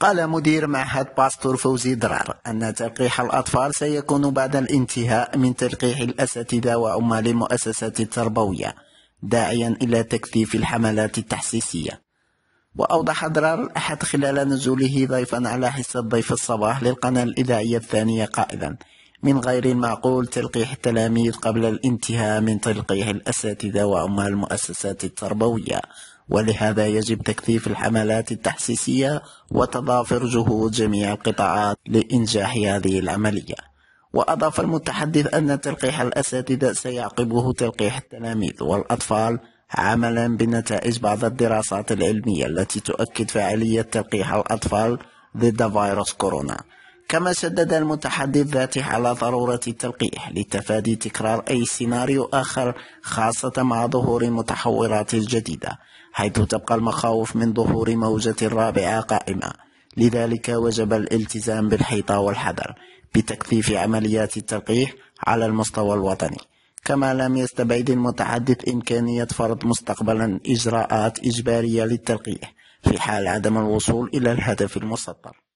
قال مدير معهد باستور فوزي درار أن تلقيح الأطفال سيكون بعد الانتهاء من تلقيح الأساتذة وعمال المؤسسات التربوية داعيا إلى تكثيف الحملات التحسيسية وأوضح درار الأحد خلال نزوله ضيفا على حصة ضيف الصباح للقناة الإذاعية الثانية قائلا من غير المعقول تلقيح التلاميذ قبل الانتهاء من تلقيح الأساتذة وعمال المؤسسات التربوية ولهذا يجب تكثيف الحملات التحسيسية وتضافر جهود جميع القطاعات لإنجاح هذه العملية وأضاف المتحدث أن تلقيح الأساتذة سيعقبه تلقيح التلاميذ والأطفال عملا بنتائج بعض الدراسات العلمية التي تؤكد فعالية تلقيح الأطفال ضد فيروس كورونا كما شدد المتحدث ذاته على ضرورة التلقيح لتفادي تكرار أي سيناريو آخر خاصة مع ظهور المتحورات الجديدة حيث تبقى المخاوف من ظهور موجة رابعة قائمة لذلك وجب الالتزام بالحيطة والحذر بتكثيف عمليات التلقيح على المستوى الوطني كما لم يستبعد المتحدث إمكانية فرض مستقبلا إجراءات إجبارية للتلقيح في حال عدم الوصول إلى الهدف المسطر